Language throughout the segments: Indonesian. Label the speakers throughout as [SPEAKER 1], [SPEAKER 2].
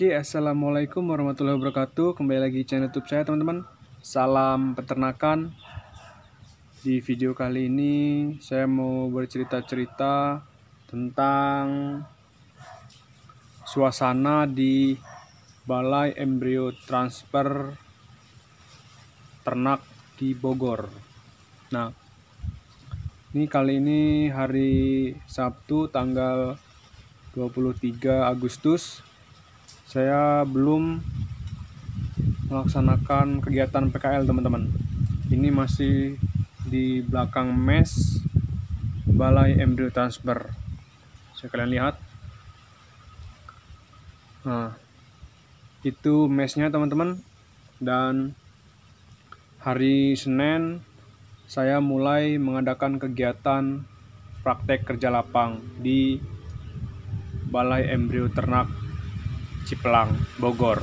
[SPEAKER 1] Oke, assalamualaikum warahmatullahi wabarakatuh. Kembali lagi di channel YouTube saya, teman-teman. Salam peternakan. Di video kali ini saya mau bercerita-cerita tentang suasana di Balai Embrio Transfer Ternak di Bogor. Nah, ini kali ini hari Sabtu tanggal 23 Agustus saya belum melaksanakan kegiatan PKL teman-teman ini masih di belakang mes balai embryo transfer saya kalian lihat nah itu mesnya teman-teman dan hari Senin saya mulai mengadakan kegiatan praktek kerja lapang di balai embrio ternak Cipelang, Bogor.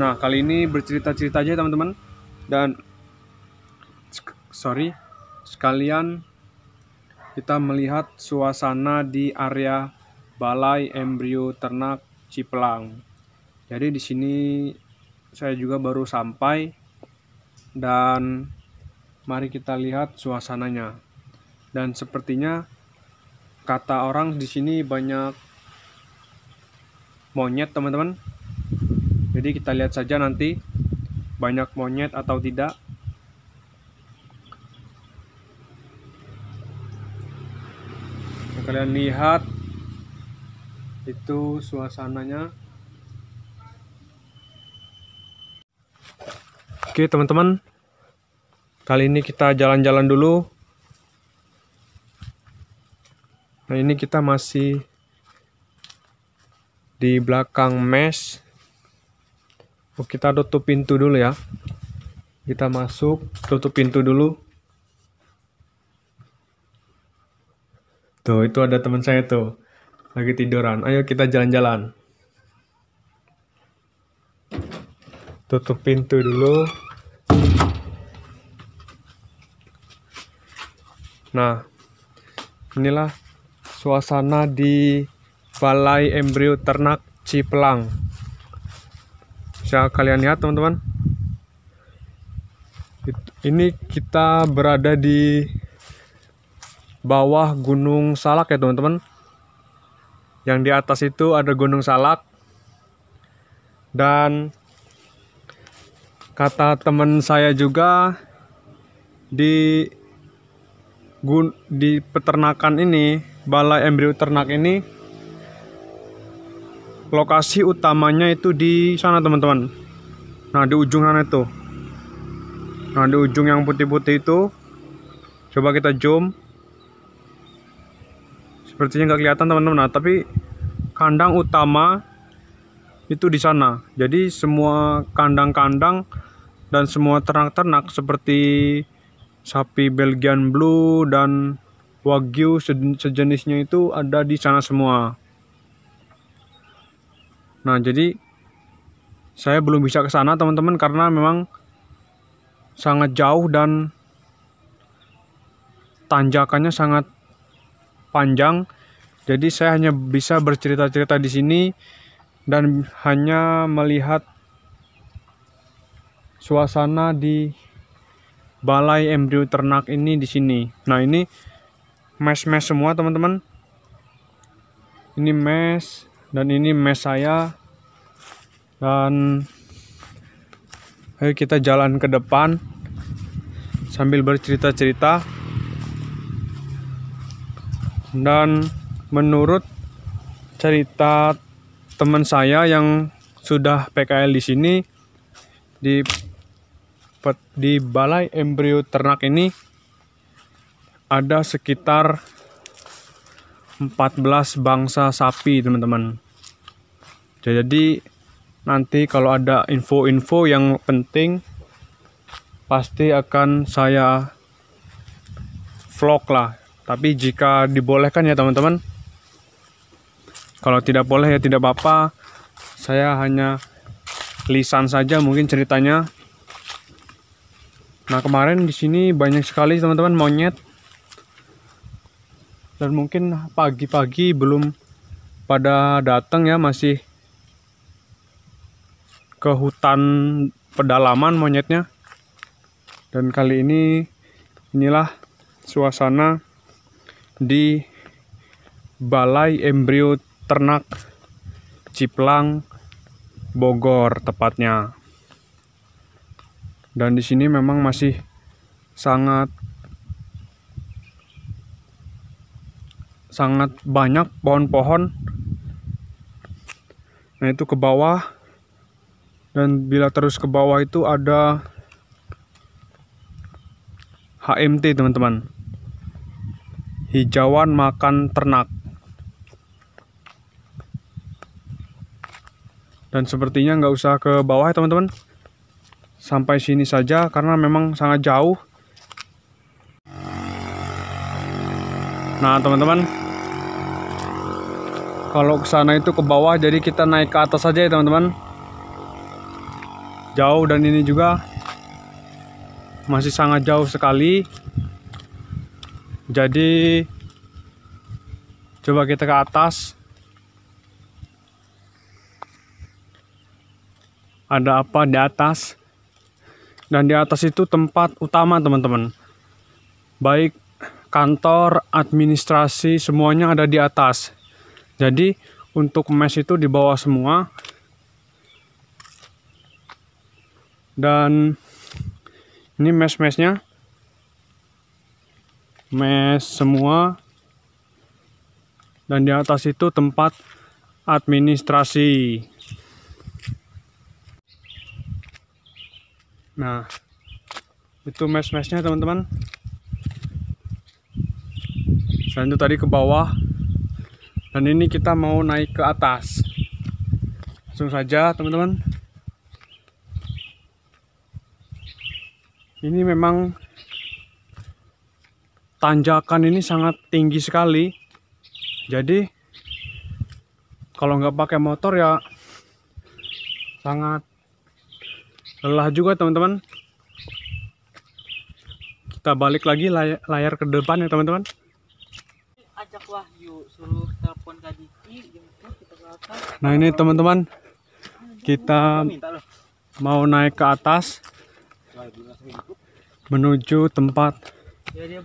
[SPEAKER 1] Nah, kali ini bercerita-cerita aja teman-teman. Dan sorry, sekalian kita melihat suasana di area Balai Embrio Ternak Cipelang. Jadi di sini saya juga baru sampai dan mari kita lihat suasananya. Dan sepertinya kata orang di sini banyak monyet teman-teman jadi kita lihat saja nanti banyak monyet atau tidak kalian lihat itu suasananya oke teman-teman kali ini kita jalan-jalan dulu Nah, ini kita masih di belakang mesh. Oh, kita tutup pintu dulu ya. Kita masuk, tutup pintu dulu. Tuh, itu ada teman saya tuh. Lagi tiduran. Ayo kita jalan-jalan. Tutup pintu dulu. Nah, inilah suasana di Balai Embrio Ternak Cipelang. Bisa kalian lihat teman-teman. Ini kita berada di bawah Gunung Salak ya teman-teman. Yang di atas itu ada Gunung Salak. Dan kata teman saya juga di di peternakan ini balai embrio ternak ini lokasi utamanya itu di sana teman-teman nah di ujung sana itu nah di ujung yang putih-putih itu coba kita zoom sepertinya nggak kelihatan teman-teman nah tapi kandang utama itu di sana jadi semua kandang-kandang dan semua ternak-ternak seperti sapi Belgian Blue dan wagyu sejenisnya itu ada di sana semua. Nah, jadi saya belum bisa ke sana teman-teman karena memang sangat jauh dan tanjakannya sangat panjang. Jadi saya hanya bisa bercerita-cerita di sini dan hanya melihat suasana di balai embrio ternak ini di sini. Nah, ini mesh-mesh semua teman-teman ini mesh dan ini mesh saya dan ayo kita jalan ke depan sambil bercerita-cerita dan menurut cerita teman saya yang sudah PKL di sini di di balai embrio ternak ini ada sekitar 14 bangsa sapi teman-teman jadi nanti kalau ada info-info yang penting pasti akan saya vlog lah tapi jika dibolehkan ya teman-teman kalau tidak boleh ya tidak apa-apa saya hanya lisan saja mungkin ceritanya nah kemarin di sini banyak sekali teman-teman monyet dan mungkin pagi-pagi belum pada datang ya masih ke hutan pedalaman monyetnya dan kali ini inilah suasana di Balai Embrio Ternak Ciplang Bogor tepatnya dan di sini memang masih sangat sangat banyak pohon-pohon nah itu ke bawah dan bila terus ke bawah itu ada HMT teman-teman hijauan makan ternak dan sepertinya nggak usah ke bawah ya teman-teman sampai sini saja karena memang sangat jauh nah teman-teman kalau ke sana itu ke bawah jadi kita naik ke atas saja ya teman-teman jauh dan ini juga masih sangat jauh sekali jadi coba kita ke atas ada apa di atas dan di atas itu tempat utama teman-teman baik kantor administrasi semuanya ada di atas jadi untuk mesh itu di bawah semua dan ini mesh-meshnya mesh semua dan di atas itu tempat administrasi nah itu mesh-meshnya teman-teman selanjutnya itu tadi ke bawah dan ini kita mau naik ke atas langsung saja teman-teman ini memang tanjakan ini sangat tinggi sekali jadi kalau nggak pakai motor ya sangat lelah juga teman-teman kita balik lagi layar, layar ke depan ya teman-teman ajak Wahyu suruh Nah ini teman-teman kita mau naik ke atas menuju tempat ya,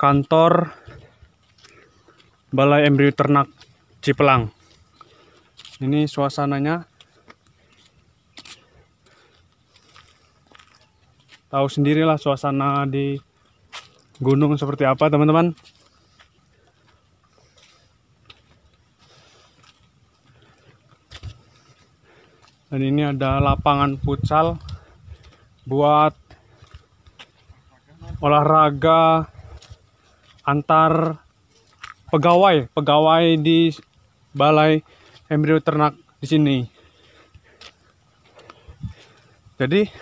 [SPEAKER 1] kantor Balai Embryo Ternak Cipelang. Ini suasananya tahu sendirilah suasana di gunung seperti apa teman-teman. dan ini ada lapangan futsal buat olahraga antar pegawai pegawai di balai embrio ternak di sini jadi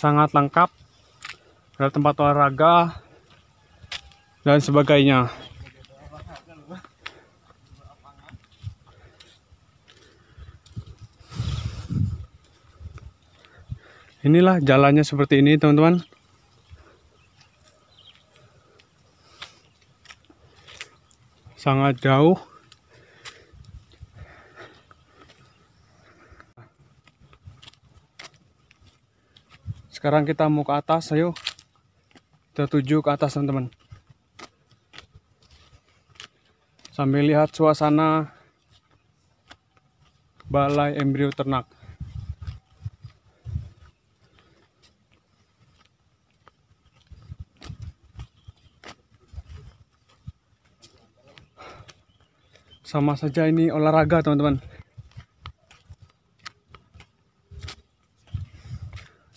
[SPEAKER 1] sangat lengkap ada tempat olahraga dan sebagainya inilah jalannya seperti ini teman-teman sangat jauh sekarang kita mau ke atas ayo kita tuju ke atas teman-teman sambil lihat suasana balai embrio ternak sama saja ini olahraga teman-teman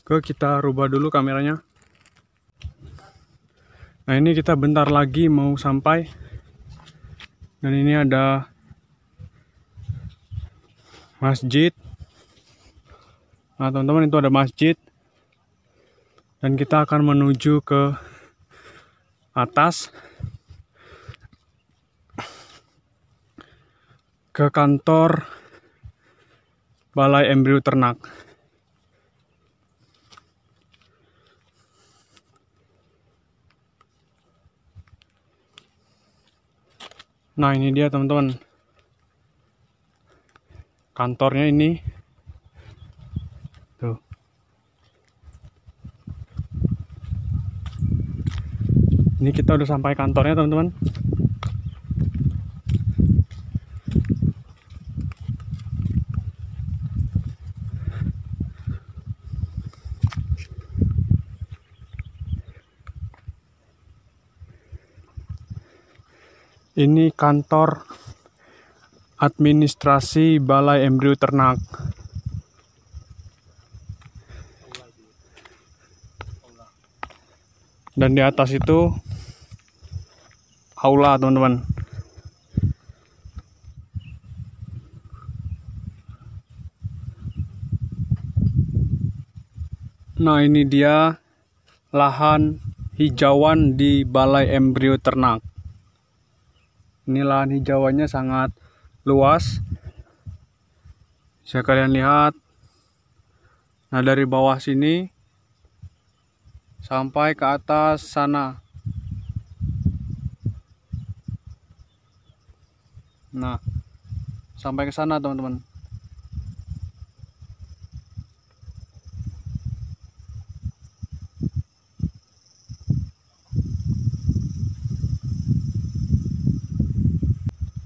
[SPEAKER 1] ke kita rubah dulu kameranya nah ini kita bentar lagi mau sampai dan ini ada masjid nah teman-teman itu ada masjid dan kita akan menuju ke atas ke kantor Balai Embrio Ternak. Nah ini dia teman-teman Kantornya ini Tuh Ini kita udah sampai kantornya teman-teman ini kantor administrasi Balai Embrio Ternak. Dan di atas itu aula, teman-teman. Nah, ini dia lahan hijauan di Balai Embrio Ternak ini lahan hijauannya sangat luas bisa kalian lihat nah dari bawah sini sampai ke atas sana nah sampai ke sana teman-teman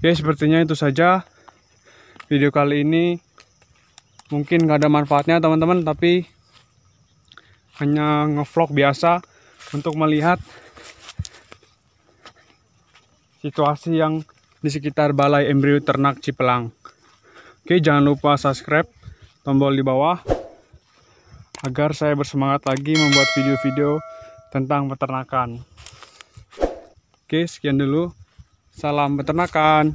[SPEAKER 1] ya sepertinya itu saja video kali ini mungkin gak ada manfaatnya teman-teman tapi hanya ngevlog biasa untuk melihat situasi yang di sekitar balai embrio ternak Cipelang oke jangan lupa subscribe tombol di bawah agar saya bersemangat lagi membuat video-video tentang peternakan oke sekian dulu Salam peternakan.